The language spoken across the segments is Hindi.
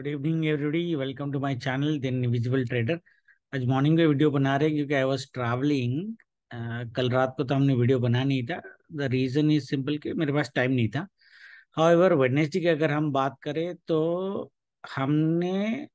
Good evening everybody welcome to my channel the invisible trader आज मॉर्निंग का वीडियो बना रहे हैं क्योंकि आई वाज ट्रैवलिंग कल रात को तो हमने वीडियो बना नहीं था द रीज़न इज सिंपल कि मेरे पास टाइम नहीं था एवर वेडनेसडे की अगर हम बात करें तो हमने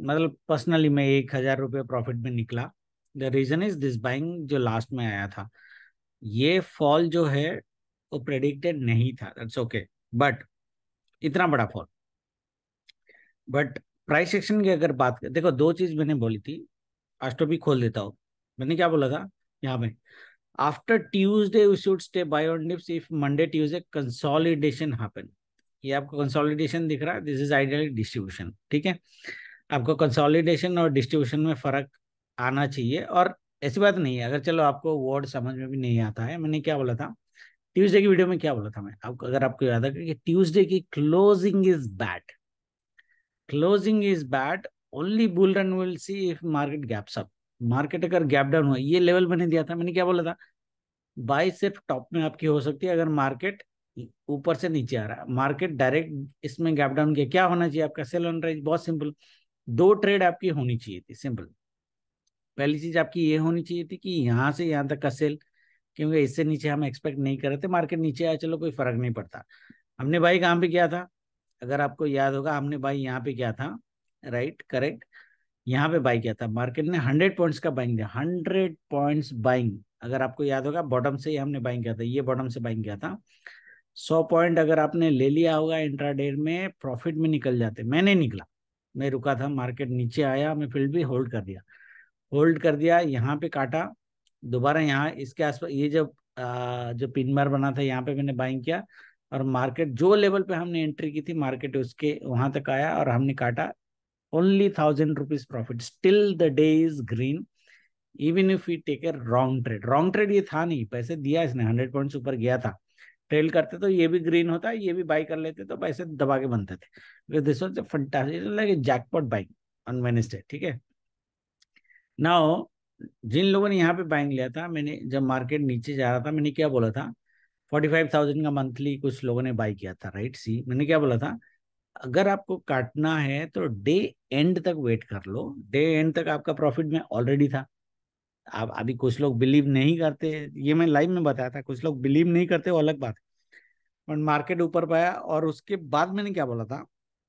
मतलब पर्सनली मैं एक हज़ार रुपये प्रॉफिट में निकला the reason is this buying जो लास्ट में आया था ये फॉल जो है वो प्रेडिक्टेड नहीं था दैट्स ओके बट इतना बड़ा फॉल बट प्राइस एक्शन की अगर बात कर देखो दो चीज मैंने बोली थी अष्टोपी खोल देता हूँ मैंने क्या बोला था यहाँ पे after Tuesday we should stay buy on dips if Monday Tuesday consolidation happen ये आपको कंसोलिडेशन दिख रहा है दिस इज आइडियल डिस्ट्रीब्यूशन ठीक है आपको कंसोलिडेशन और डिस्ट्रीब्यूशन में फर्क आना चाहिए और ऐसी बात नहीं है अगर चलो आपको वर्ड समझ में भी नहीं आता है मैंने क्या बोला था ट्यूजडे की वीडियो में क्या बोला था मैं आपको अगर आपको याद है कि ट्यूजडे की closing is bad closing is bad only bull run will see if market gaps up market अगर गैप डाउन हुआ ये लेवल मैंने दिया था मैंने क्या बोला था बाई सिर्फ टॉप में आपकी हो सकती है अगर मार्केट ऊपर से नीचे आ रहा है मार्केट डायरेक्ट इसमें गैप डाउन किया क्या होना चाहिए आपका सेल ऑन राइज बहुत सिंपल दो ट्रेड आपकी होनी चाहिए थी सिंपल पहली चीज आपकी ये होनी चाहिए थी कि यहाँ से यहाँ तक का सेल क्योंकि इससे नीचे हम एक्सपेक्ट नहीं कर रहे थे मार्केट नीचे आया चलो कोई फर्क नहीं पड़ता हमने भाई काम भी किया था अगर आपको याद होगा हमने बाई यहाँ पे क्या था राइट करेक्ट यहाँ पे बाई किया था मार्केट ने हंड्रेड पॉइंट्स का बाइंग दिया हंड्रेड पॉइंट्स बाइंग अगर आपको याद होगा बॉटम से ही हमने बाइंग किया था ये बॉटम से बाइंग किया था सौ पॉइंट अगर आपने ले लिया होगा इंट्राडे में प्रॉफिट में निकल जाते मैंने निकला मैं रुका था मार्केट नीचे आया मैं फिर भी होल्ड कर दिया होल्ड कर दिया यहाँ पे काटा दोबारा यहाँ इसके आसपास ये जब जो पिन बार बना था यहाँ पे मैंने बाइंग किया और मार्केट जो लेवल पे हमने एंट्री की थी मार्केट उसके वहां तक आया और हमने काटा only thousand rupees profit still the day is green even if you take a wrong trade wrong trade ये था नहीं पैसे दिया इसने हंड्रेड पॉइंट ऊपर गया था ट्रेल करते तो ये भी ग्रीन होता ये भी बाई कर लेते तो पैसे दबा के बनते थे this was fantastic like jackpot buying on Wednesday ठीक है नाउ जिन लोगों ने यहाँ पे बाइंग लिया था मैंने जब मार्केट नीचे जा रहा था मैंने क्या बोला था फोर्टी फाइव थाउजेंड का मंथली कुछ लोगों ने बाई किया था राइट सी मैंने क्या बोला था अगर आपको काटना है तो डे एंड तक वेट कर लो डे एंड तक आपका प्रॉफिट में ऑलरेडी था आप अभी कुछ लोग बिलीव नहीं करते ये मैं लाइव में बताया था कुछ लोग बिलीव नहीं करते वो अलग बात बट मार्केट ऊपर पाया और उसके बाद मैंने क्या बोला था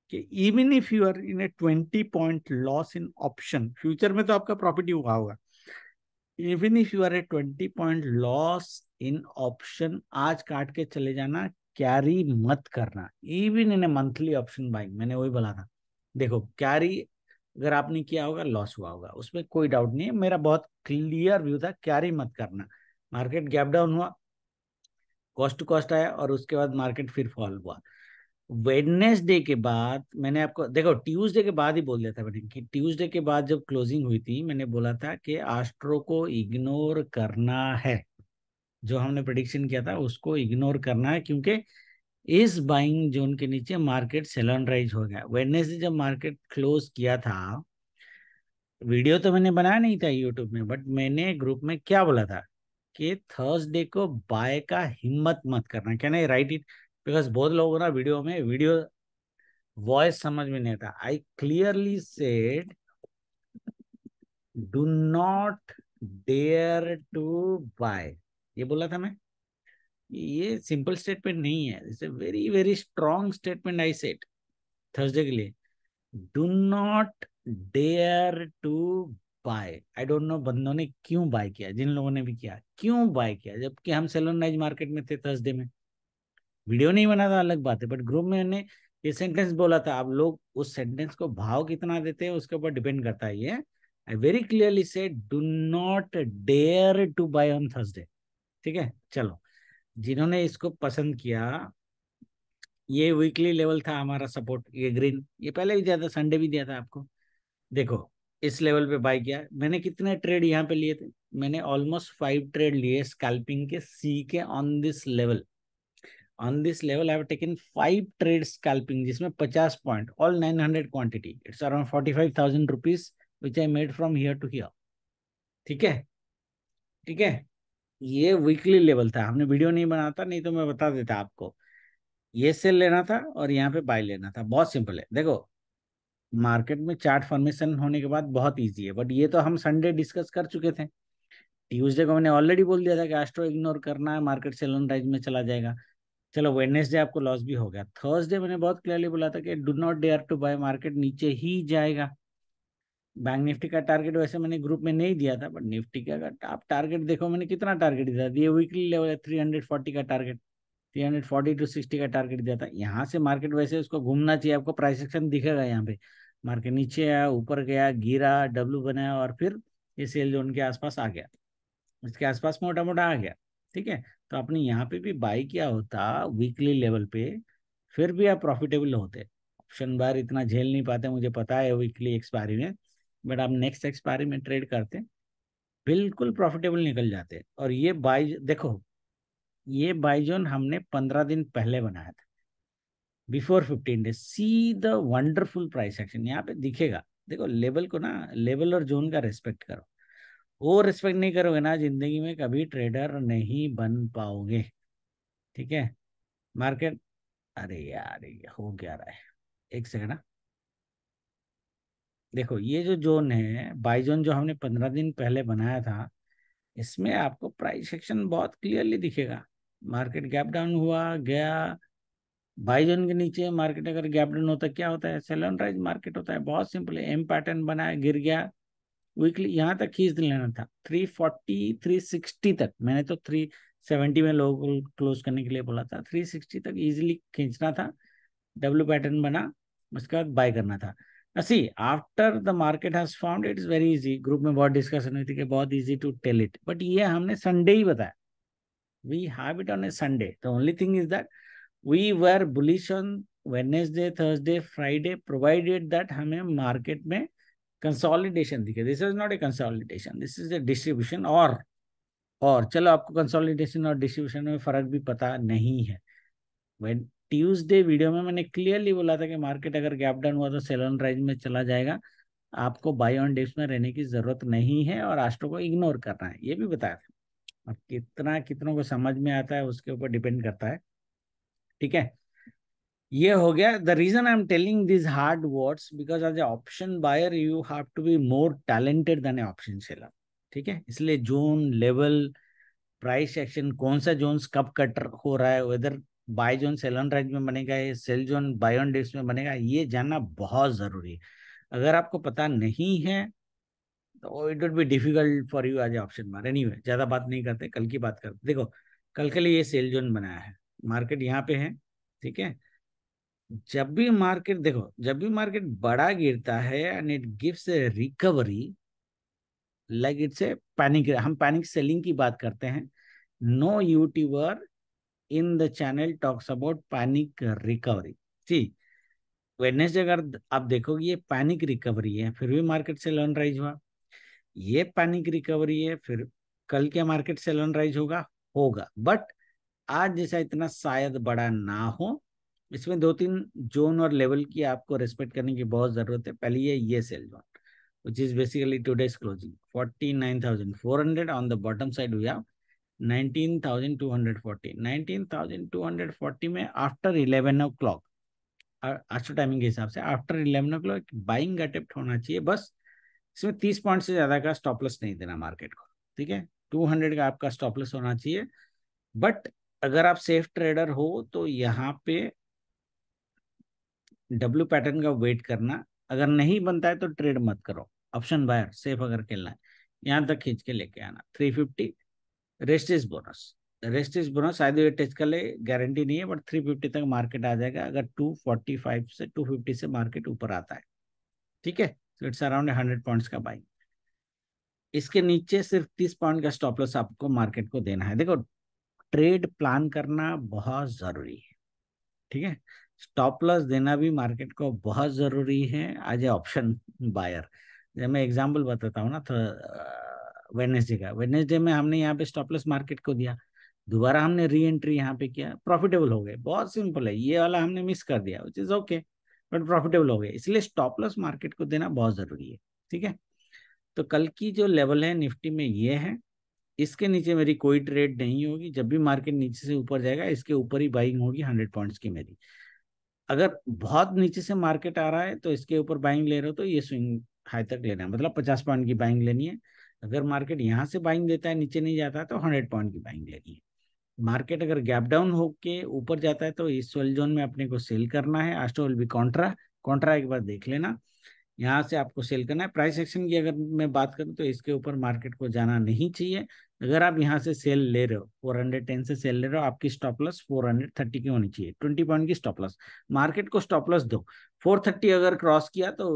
कि even if you are in a twenty point loss in option future में तो आपका प्रॉफिट ही हुआ होगा even if you are a twenty point loss in option आज काट के चले जाना कैरी मत करना even in a monthly option buying मैंने वही बोला था देखो कैरी अगर आपने किया होगा लॉस हुआ होगा उसमें कोई डाउट नहीं है मेरा बहुत क्लियर व्यू था कैरी मत करना मार्केट गैप डाउन हुआ कॉस्ट टू कॉस्ट आया और उसके बाद मार्केट फिर फॉल हुआ वेडनेसडे के बाद मैंने आपको देखो ट्यूसडे के बाद ही बोल दिया था मैंने कि ट्यूसडे के बाद जब क्लोजिंग हुई थी मैंने बोला था कि आस्ट्रो को इग्नोर करना है जो हमने प्रडिक्शन किया था उसको इग्नोर करना है क्योंकि इस बाइंग जोन के नीचे मार्केट सेलनराइज हो गया वेडनेसडे जब मार्केट क्लोज किया था वीडियो तो मैंने बनाया नहीं था यूट्यूब में बट मैंने ग्रुप में क्या बोला था कि थर्सडे को बाय का हिम्मत मत करना क्या नहीं राइट इट बिकॉज बहुत लोगों ना वीडियो में वीडियो वॉइस समझ में नहीं आता I clearly said do not dare to buy ये बोला था मैं ये सिंपल स्टेटमेंट नहीं है it's very very strong statement I said Thursday के लिए do not dare to buy I don't know बंदों ने क्यों बाय किया जिन लोगों ने भी किया क्यों बाय किया जबकि हम सेलोनाइज मार्केट में थे थर्सडे में वीडियो नहीं बना था अलग बात है बट ग्रुप में उन्होंने ये सेंटेंस बोला था आप लोग उस सेंटेंस को भाव कितना देते हैं उसके ऊपर डिपेंड करता है ये I very clearly say do not dare to buy on Thursday ठीक है चलो जिन्होंने इसको पसंद किया ये वीकली लेवल था हमारा सपोर्ट ये ग्रीन ये पहले भी दिया था संडे भी दिया था आपको देखो इस लेवल पे बाय किया मैंने कितने ट्रेड यहाँ पे लिए थे मैंने ऑलमोस्ट फाइव ट्रेड लिए स्कैल्पिंग के सी के on this level on this level I taken five trade scalping जिसमें पचास पॉइंट all nine hundred quantity it's around forty five thousand rupees which I made from here to here ठीक है ठीक है ये वीकली लेवल था हमने वीडियो नहीं बनाता नहीं तो मैं बता देता आपको ये सेल लेना था और यहाँ पे बाय लेना था बहुत सिंपल है देखो मार्केट में चार्ट फॉर्मेशन होने के बाद बहुत इजी है बट ये तो हम संडे डिस्कस कर चुके थे ट्यूजडे को मैंने ऑलरेडी बोल दिया था कि एस्ट्रो इग्नोर करना है मार्केट सेल राइज में चला जाएगा चलो वेडनेसडे आपको लॉस भी हो गया थर्सडे मैंने बहुत क्लियरली बोला था कि do not dare to buy market नीचे ही जाएगा बैंक निफ्टी का टारगेट वैसे मैंने ग्रुप में नहीं दिया था बट निफ्टी का अगर आप टारगेट देखो मैंने कितना टारगेट दिया था ये वीकली लेवल है थ्री हंड्रेड फोर्टी का target three hundred forty to sixty का टारगेट दिया था यहाँ से मार्केट वैसे उसको घूमना चाहिए आपको प्राइस एक्शन दिखेगा यहाँ पे मार्केट नीचे आया ऊपर गया गिरा डब्लू बनाया और फिर ये सेल जोन के आसपास आ गया इसके आसपास मोटा मोटा आ गया ठीक है तो आपने यहाँ पे भी बाई किया होता वीकली लेवल पे फिर भी आप प्रॉफिटेबल होते ऑप्शन बार इतना झेल नहीं पाते मुझे पता है वीकली एक्सपायरी में बट आप नेक्स्ट एक्सपायरी में ट्रेड करते हैं बिल्कुल प्रॉफिटेबल निकल जाते हैं और ये बाई देखो ये बाइजोन हमने पंद्रह दिन पहले बनाया था before fifteen days see the wonderful price action यहाँ पे दिखेगा देखो लेवल को ना लेवल और जोन का रिस्पेक्ट करो वो रिस्पेक्ट नहीं करोगे ना जिंदगी में कभी ट्रेडर नहीं बन पाओगे ठीक है मार्केट अरे यार ये हो क्या रहा है एक सेकंड देखो ये जो जोन है बाई जोन जो हमने पंद्रह दिन पहले बनाया था इसमें आपको प्राइस सेक्शन बहुत क्लियरली दिखेगा मार्केट गैप डाउन हुआ गया बाई जोन के नीचे मार्केट अगर गैप डाउन होता क्या होता है सेलन राइज मार्केट होता है बहुत सिंपल है एम पैटर्न बनाया गिर गया वीकली यहाँ तक खींच लेना था थ्री फोर्टी थ्री सिक्सटी तक मैंने तो थ्री सेवेंटी में लोगों को क्लोज करने के लिए बोला था थ्री सिक्सटी तक इजीली खींचना था डब्ल्यू पैटर्न बना उसके बाद बाय करना था see after the market has formed it is very easy group में बहुत discussion हुई थी कि बहुत easy to tell it but ये हमने sunday ही बताया we have it on a sunday the only thing is that we were bullish on wednesday thursday friday provided that हमें market में कंसोलिडेशन दिखे this is not a consolidation this is a distribution और और चलो आपको कंसोलिडेशन और डिस्ट्रीब्यूशन में फर्क भी पता नहीं है वेन ट्यूसडे वीडियो में मैंने क्लियरली बोला था कि मार्केट अगर गैप डाउन हुआ तो सेल ऑन राइज में चला जाएगा आपको बाय ऑन डिप्स में रहने की जरूरत नहीं है और आस्ट्रो को इग्नोर करना है ये भी बताया था अब कितना कितनों को समझ में आता है उसके ऊपर डिपेंड करता है ठीक है ये हो गया the reason I am telling these hard words because as a option buyer you have to be more talented than a option seller ठीक है इसलिए जोन लेवल प्राइस एक्शन कौन सा जोन कब कट हो रहा है वेदर बाय जोन सेलन राइट में बनेगा या सेल जोन बायोन डेक्स में बनेगा ये जानना बहुत जरूरी है अगर आपको पता नहीं है तो it would be difficult for you as option मार एनी ज़्यादा बात नहीं करते कल की बात करते देखो कल के लिए ये सेल जोन बनाया है मार्केट यहाँ पे है ठीक है जब भी मार्केट देखो जब भी मार्केट बड़ा गिरता है and it gives a recovery like it's a panic हम पैनिक सेलिंग की बात करते हैं no YouTuber in the channel talks about panic recovery. See, Wednesday अगर आप देखोगे ये पैनिक रिकवरी है फिर भी मार्केट से लर्न राइज हुआ ये पैनिक रिकवरी है फिर कल के मार्केट से लर्न राइज होगा होगा बट आज जैसा इतना शायद बड़ा ना हो इसमें दो तीन जोन और लेवल की आपको रेस्पेक्ट करने की बहुत जरूरत है पहली है ये sell zone which is basically closing forty nine thousand four hundred on the bottom side we have 19,240 में आफ्टर इलेवन ओ क्लॉक आज टाइमिंग के हिसाब से after eleven o'clock buying attempt होना चाहिए बस इसमें 30 पॉइंट से ज़्यादा का स्टॉपलस नहीं देना मार्केट को ठीक है 200 का आपका स्टॉपलस होना चाहिए बट अगर आप सेफ ट्रेडर हो तो यहाँ पे डब्ल्यू पैटर्न का वेट करना अगर नहीं बनता है तो ट्रेड मत करो ऑप्शन बायर सेफ अगर खेलना है यहाँ तक खींच के लेके आना three fifty rest is bonus rest is bonus आधे वे टच कर ले गारंटी नहीं है बट थ्री फिफ्टी तक मार्केट आ जाएगा अगर टू फोर्टी फाइव से टू फिफ्टी से मार्केट ऊपर आता है ठीक है इट्स अराउंड हंड्रेड पॉइंट्स का बाइंग इसके नीचे सिर्फ तीस पॉइंट का स्टॉप लॉस आपको मार्केट को देना है देखो ट्रेड प्लान करना बहुत जरूरी है ठीक है स्टॉप लॉस देना भी मार्केट को बहुत जरूरी है एज ए ऑप्शन बायर जब मैं एग्जाम्पल बताता हूँ ना तो वेनेसडे का वेनेसडे में हमने यहाँ पे स्टॉपलेस मार्केट को दिया दोबारा हमने री एंट्री यहाँ पे किया प्रॉफिटेबल हो गए बहुत सिंपल है ये वाला हमने मिस कर दिया which is okay but profitable हो गए इसलिए स्टॉपलेस मार्केट को देना बहुत जरूरी है ठीक है तो कल की जो लेवल है निफ्टी में ये है इसके नीचे मेरी कोई ट्रेड नहीं होगी जब भी मार्केट नीचे से ऊपर जाएगा इसके ऊपर ही बाइंग होगी हंड्रेड पॉइंट्स की मेरी अगर बहुत नीचे से मार्केट आ रहा है तो इसके ऊपर बाइंग ले रहे हो तो ये स्विंग हाई तक लेना है मतलब पचास पॉइंट की बाइंग लेनी है अगर मार्केट यहाँ से बाइंग देता है नीचे नहीं जाता है तो हंड्रेड पॉइंट की बाइंग लेनी है मार्केट अगर गैप डाउन होके ऊपर जाता है तो इस सेल जोन में अपने को सेल करना है आस्टो विल बी कॉन्ट्रा कॉन्ट्रा एक बार देख लेना यहाँ से आपको सेल करना है प्राइस एक्शन की अगर मैं बात करूँ तो इसके ऊपर मार्केट को जाना नहीं चाहिए अगर आप यहाँ से सेल ले रहे हो 410 से सेल ले रहे हो आपकी स्टॉप लॉस थर्टी की होनी चाहिए ट्वेंटी पॉइंट की स्टॉप लॉस मार्केट को स्टॉप लॉस दो थर्टी अगर क्रॉस किया तो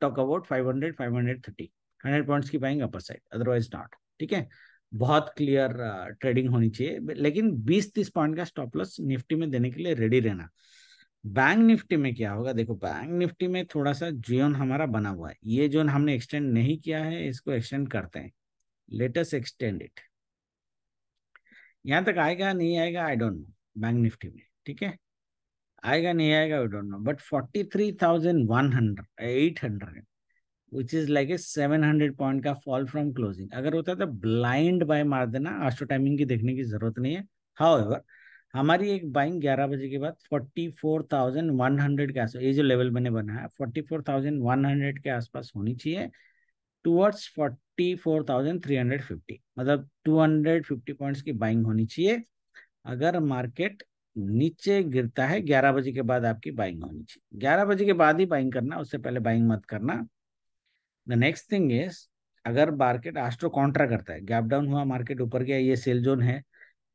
talk about hundred thirty hundred points की पाएंगे अपर साइड अदरवाइज नॉट ठीक है बहुत क्लियर ट्रेडिंग uh, होनी चाहिए लेकिन बीस तीस पॉइंट का स्टॉप लॉस निफ्टी में देने के लिए रेडी रहना बैंक निफ्टी में क्या होगा देखो बैंक निफ्टी में थोड़ा सा जोन हमारा बना हुआ है ये जोन हमने एक्सटेंड नहीं किया है इसको एक्सटेंड करते हैं लेटेस्ट एक्सटेंड इट यहां तक आएगा नहीं आएगा I don't know bank Nifty में ठीक है आएगा नहीं आएगा I don't know but forty three thousand one hundred eight hundred which is like a seven hundred point का फॉल फ्रॉम क्लोजिंग अगर होता तो ब्लाइंड बाय मार देना आस्टो तो टाइमिंग की देखने की जरूरत नहीं है हाउ एवर हमारी एक बाइंग ग्यारह बजे के बाद forty four thousand one hundred के आसपास ये जो लेवल मैंने बनाया forty four thousand one hundred के आसपास होनी चाहिए towards forty four thousand three hundred fifty मतलब टू हंड्रेड फिफ्टी पॉइंट्स की बाइंग होनी चाहिए अगर मार्केट नीचे गिरता है ग्यारह बजे के बाद आपकी बाइंग होनी चाहिए ग्यारह बजे के बाद ही बाइंग करना उससे पहले बाइंग मत करना द नेक्स्ट थिंग इज अगर मार्केट आस्ट्रो कॉन्ट्रा करता है गैप डाउन हुआ मार्केट ऊपर गया ये सेल जोन है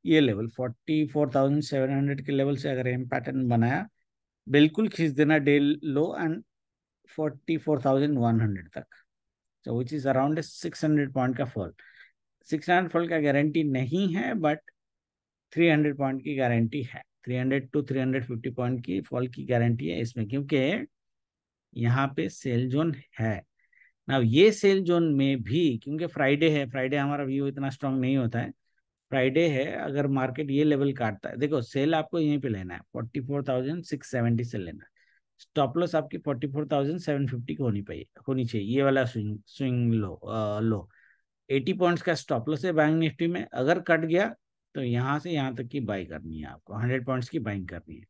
ये level forty four thousand seven hundred के लेवल से अगर एम पैटर्न बनाया बिल्कुल खींच देना day low and forty four thousand one hundred तक so which is around six hundred point का फॉल सिक्स हंड्रेड फॉल का गारंटी नहीं है बट थ्री हंड्रेड पॉइंट की गारंटी है three hundred to three hundred fifty point की फॉल की गारंटी है इसमें क्योंकि यहाँ पे सेल जोन है ना ये सेल जोन में भी क्योंकि फ्राइडे है फ्राइडे हमारा व्यू इतना स्ट्रांग नहीं होता है फ्राइडे है अगर मार्केट ये लेवल काटता है देखो सेल आपको यहीं पे लेना है forty four thousand six seventy से लेना है स्टॉप लॉस आपकी forty four thousand seven fifty की होनी पाई होनी चाहिए ये वाला स्विंग स्विंग लो आ, लो एटी पॉइंट्स का स्टॉप लॉस है बैंक निफ्टी में अगर कट गया तो यहाँ से यहाँ तक की बाई करनी है आपको हंड्रेड पॉइंट्स की बाइंग करनी है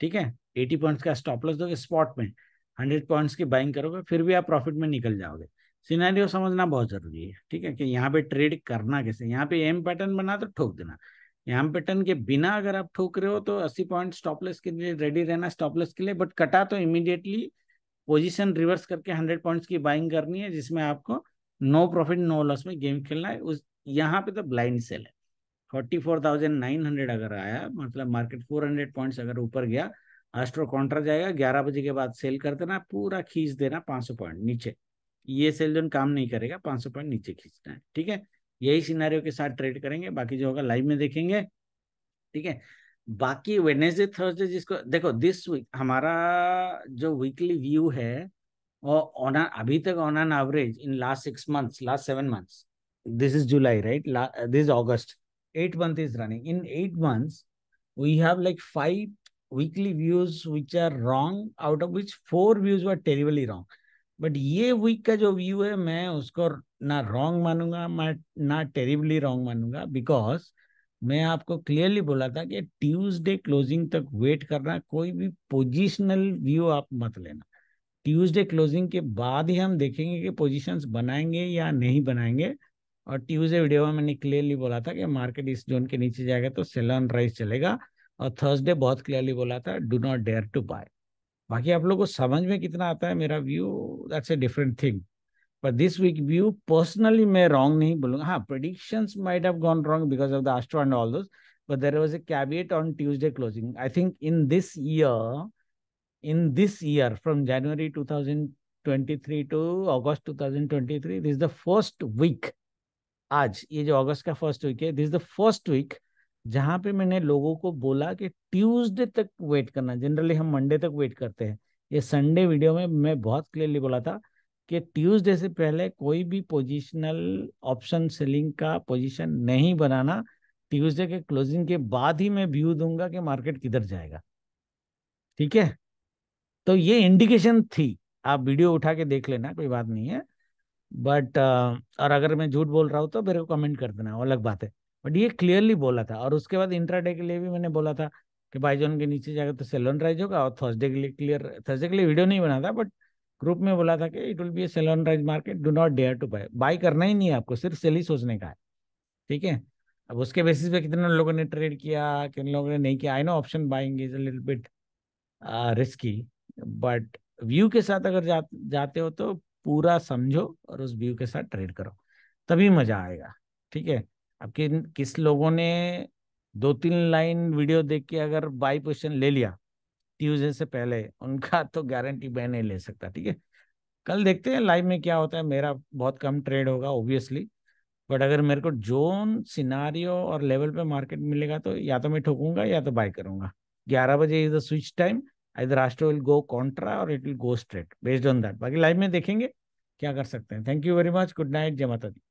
ठीक है एटी पॉइंट्स का स्टॉप लॉस दोगे स्पॉट में हंड्रेड पॉइंट्स की बाइंग करोगे फिर भी आप प्रॉफिट में निकल जाओगे सिनेरियो समझना बहुत जरूरी है ठीक है कि यहाँ पे ट्रेड करना कैसे यहाँ पे एम पैटर्न बना तो ठोक देना एम पैटर्न के बिना अगर आप ठोक रहे हो तो अस्सी पॉइंट स्टॉपलेस के लिए रेडी रहना स्टॉपलेस के लिए बट कटा तो इमीडिएटली पोजिशन रिवर्स करके हंड्रेड पॉइंट्स की बाइंग करनी है जिसमें आपको नो प्रॉफिट नो लॉस में गेम खेलना है उस यहाँ पे तो ब्लाइंड सेल है forty four thousand nine hundred अगर आया मतलब मार्केट फोर हंड्रेड पॉइंट्स अगर ऊपर गया अस्ट्रो काउंटर जाएगा ग्यारह बजे के बाद सेल कर देना पूरा खींच देना पांच सौ पॉइंट नीचे ये सेल जोन काम नहीं करेगा पांच सौ पॉइंट नीचे खींचना है ठीक है यही सिनारियों के साथ ट्रेड करेंगे बाकी जो होगा लाइव में देखेंगे ठीक है बाकी वेनेसडे थर्सडे जिसको देखो दिस वीक हमारा जो वीकली व्यू है और ऑन अभी तक on an average in last six months last seven months this is July right this August eight month is running in eight months we have like five weekly views which are wrong out of which four views were terribly wrong but ये वीक का जो व्यू है मैं उसको ना रॉन्ग मानूंगा मैं ना टेरिबली रॉन्ग मानूंगा बिकॉज मैं आपको क्लियरली बोला था कि ट्यूसडे क्लोजिंग तक वेट करना कोई भी पोजिशनल व्यू आप मत लेना ट्यूसडे क्लोजिंग के बाद ही हम देखेंगे कि पोजीशंस बनाएंगे या नहीं बनाएंगे और ट्यूसडे वीडियो में मैंने क्लियरली बोला था कि मार्केट इस जोन के नीचे जाएगा तो सेल ऑन राइस चलेगा और थर्सडे बहुत क्लियरली बोला था do not dare to buy बाकी आप लोग को समझ में कितना आता है मेरा view that's a different thing पर दिस वीक व्यू पर्सनली मैं रॉन्ग नहीं बोलूंगा हाँ prediction might have gone wrong because of the astro and all those but there was a caveat on Tuesday closing I think in this year two thousand twenty three two August two thousand twenty three this the first week आज ये जो अगस्त का फर्स्ट वीक है दिस द फर्स्ट वीक जहां पे मैंने लोगों को बोला कि ट्यूसडे तक वेट करना जनरली हम मंडे तक वेट करते हैं ये संडे वीडियो में मैं बहुत क्लियरली बोला था कि ट्यूसडे से पहले कोई भी पोजिशनल ऑप्शन सेलिंग का पोजिशन नहीं बनाना ट्यूसडे के क्लोजिंग के बाद ही मैं व्यू दूंगा कि मार्केट किधर जाएगा ठीक है तो ये इंडिकेशन थी आप वीडियो उठा के देख लेना कोई बात नहीं है बट और अगर मैं झूठ बोल रहा हूँ तो मेरे को कमेंट कर देना अलग बात है बट ये क्लियरली बोला था और उसके बाद इंट्राडे के लिए भी मैंने बोला था कि बाईजोन के नीचे जाकर तो सेलोन राइज होगा और थर्सडे के लिए क्लियर थर्सडे के लिए वीडियो नहीं बना था बट ग्रुप में बोला था कि it will be sell on rise market do not dare to buy buy करना ही नहीं है आपको सिर्फ सेल ही सोचने का है ठीक है अब उसके बेसिस पे कितने लोगों ने ट्रेड किया किन लोगों ने नहीं किया I know option buying is little bit risky but view के साथ अगर जा, जाते हो तो पूरा समझो और उस व्यू के साथ ट्रेड करो तभी मजा आएगा ठीक है अब किन किस लोगों ने दो तीन लाइन वीडियो देख के अगर बाई पोजिशन ले लिया ट्यूजडे से पहले उनका तो गारंटी मैं नहीं ले सकता ठीक है कल देखते हैं लाइव में क्या होता है मेरा बहुत कम ट्रेड होगा ओब्वियसली बट अगर मेरे को जोन सिनारियो और लेवल पे मार्केट मिलेगा तो या तो मैं ठोकूंगा या तो बाय करूंगा ग्यारह बजे is the switch time either राष्ट्र विल गो कॉन्ट्रा और it will go straight based on that बाकी लाइव में देखेंगे क्या कर सकते हैं thank you very much good night जय माता दी